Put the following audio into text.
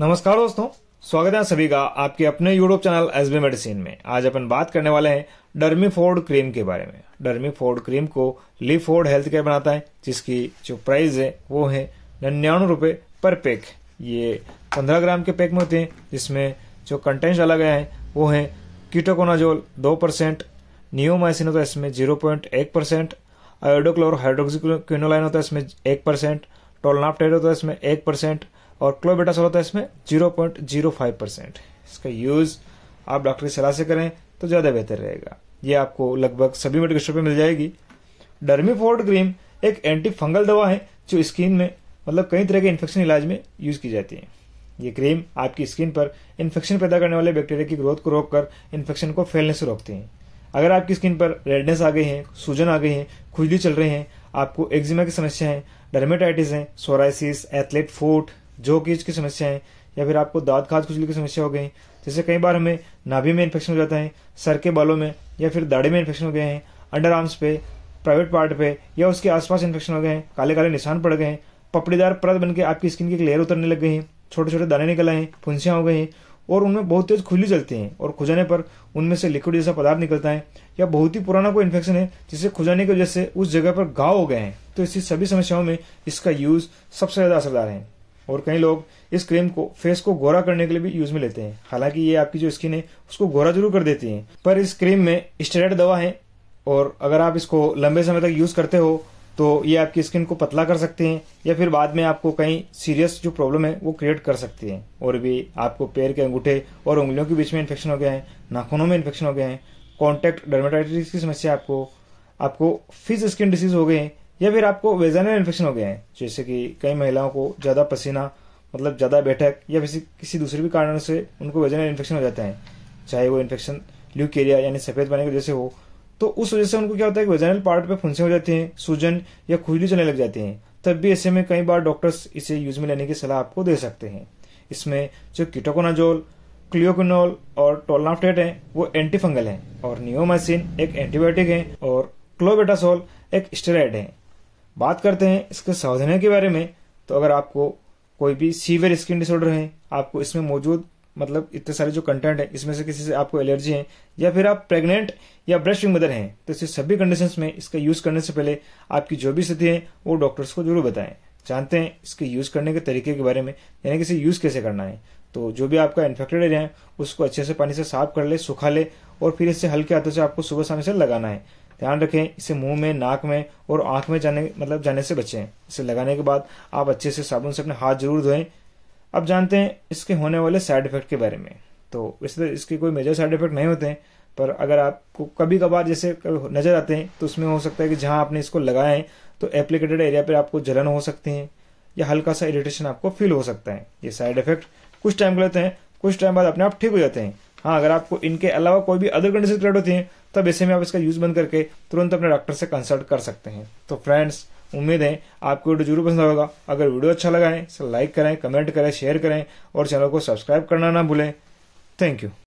नमस्कार दोस्तों स्वागत है सभी का आपके अपने YouTube channel S B medicine में आज अपन बात करने वाले हैं फोर्ड क्रीम के बारे में फोर्ड क्रीम को फोर्ड हेल्थ केयर बनाता है जिसकी जो प्राइस है वो है निन्यानवे रूपए पर पैक ये पंद्रह ग्राम के पैक में होते हैं जिसमें जो कंटेंट अलग गया है वो है कीटोकोनाजोल दो परसेंट नियोमाइसिन होता है इसमें जीरो पॉइंट एक परसेंट आयोडोक्लोर हाइड्रोक्सिक्विनोलाइन होता है इसमें एक परसेंट टोलनापटेड होता है इसमें एक परसेंट और क्लोबेटासोल होता है इसमें zero point zero five percent इसका यूज आप डॉक्टर की सलाह से करें तो ज्यादा बेहतर रहेगा ये आपको लगभग सभी मेडिकल स्टोर पर मिल जाएगी डर्मीफोर्ड क्रीम एक एंटी फंगल दवा है जो स्किन में मतलब कई तरह के इन्फेक्शन इलाज में यूज की जाती है ये क्रीम आपकी स्किन पर इन्फेक्शन पैदा करने वाले बैक्टीरिया की ग्रोथ को रोककर इन्फेक्शन को फैलने से रोकते हैं अगर आपकी स्किन पर रेडनेस आ गई है सूजन आ गई है खुजली चल रही है आपको एक्जिमा की समस्या है डर्मेटाइटिस है सोराइसिस एथलेट फूट जो कीज की समस्या है या फिर आपको दाँत खाद खुजली की समस्या हो गई जैसे कई बार हमें नाभि में इन्फेक्शन हो जाता है सर के बालों में या फिर दाढ़ी में इन्फेक्शन हो गए हैं अंडर आर्म्स पे प्राइवेट पार्ट पे या उसके आसपास इन्फेक्शन हो गए हैं काले काले निशान पड़ गए हैं पपड़ीदार परत बन के आपकी स्किन की एक लेयर उतरने लग गई है छोटे छोटे दाने निकल आए फुंसियां फुंसियाँ हो गई हैं और उनमें बहुत तेज खुजली चलती हैं और खुजाने पर उनमें से लिक्विड जैसा पदार्थ निकलता है या बहुत ही पुराना कोई इन्फेक्शन है जिसे खुजाने की वजह से उस जगह पर घाव हो गए हैं तो इसी सभी समस्याओं में इसका यूज़ सबसे ज़्यादा असरदार है और कई लोग इस क्रीम को फेस को गोरा करने के लिए भी यूज में लेते हैं हालांकि ये आपकी जो स्किन है उसको गोरा जरूर कर देती है पर इस क्रीम में स्टेरॉइड दवा है और अगर आप इसको लंबे समय तक यूज करते हो तो ये आपकी स्किन को पतला कर सकते हैं या फिर बाद में आपको कहीं सीरियस जो प्रॉब्लम है वो क्रिएट कर सकते हैं और भी आपको पैर के अंगूठे और उंगलियों के बीच में इन्फेक्शन हो गया है नाखूनों में इन्फेक्शन हो गया है कॉन्टेक्ट डर्मेटाइटिस की समस्या आपको आपको फिज स्किन डिसीज हो गए हैं या फिर आपको वेजाइनल इन्फेक्शन हो गए हैं जैसे कि कई महिलाओं को ज़्यादा पसीना मतलब ज़्यादा बैठक या फिर किसी दूसरे भी कारण से उनको वेजाइनल इन्फेक्शन हो जाता है चाहे वो इन्फेक्शन ल्यूकेरिया यानी सफ़ेद पानी की वजह से हो तो उस वजह से उनको क्या होता है वेजाइनल पार्ट पे फुंसे हो जाते हैं सूजन या खुजली चलने लग जाते हैं तब भी ऐसे में कई बार डॉक्टर्स इसे यूज में लेने की सलाह आपको दे सकते हैं इसमें जो कीटोकोनाजोल क्लियोकोनोल और टोलनाफ्टेट है वो एंटी फंगल और नियोमासिन एक एंटीबायोटिक है और क्लोबेटासोल एक स्टेराइड है बात करते हैं इसके सावधानियों के बारे में तो अगर आपको कोई भी सीवियर स्किन डिसऑर्डर है आपको इसमें मौजूद मतलब इतने सारे जो कंटेंट है इसमें से किसी से आपको एलर्जी है या फिर आप प्रेग्नेंट या ब्रेस्ट मदर हैं तो इसे सभी कंडीशंस में इसका यूज करने से पहले आपकी जो भी स्थिति है वो डॉक्टर्स को जरूर बताएं जानते हैं इसके यूज करने के तरीके के बारे में यानी कि इसे यूज कैसे करना है तो जो भी आपका इन्फेक्टेड एरिया है उसको अच्छे से पानी से साफ कर ले सुखा ले और फिर इससे हल्के हाथों से आपको सुबह शाम से लगाना है ध्यान रखें इसे मुंह में नाक में और आंख में जाने मतलब जाने से बचें इसे लगाने के बाद आप अच्छे से साबुन से अपने हाथ जरूर धोएं अब जानते हैं इसके होने वाले साइड इफेक्ट के बारे में तो इसलिए तो इसके कोई मेजर साइड इफेक्ट नहीं होते हैं पर अगर आपको कभी कभार जैसे नजर आते हैं तो उसमें हो सकता है कि जहां आपने इसको लगाए तो एप्लीकेटेड एरिया पर आपको जलन हो सकती है या हल्का सा इरिटेशन आपको फील हो सकता है ये साइड इफेक्ट कुछ टाइम के लेते हैं कुछ टाइम बाद अपने आप ठीक हो जाते हैं हाँ अगर आपको इनके अलावा कोई भी अदर कंडीशन क्रिएट होती है तब ऐसे में आप इसका यूज़ बंद करके तुरंत अपने डॉक्टर से कंसल्ट कर सकते हैं तो फ्रेंड्स उम्मीद है आपको वीडियो जरूर पसंद होगा अगर वीडियो अच्छा लगा है लाइक करें कमेंट करें शेयर करें और चैनल को सब्सक्राइब करना ना भूलें थैंक यू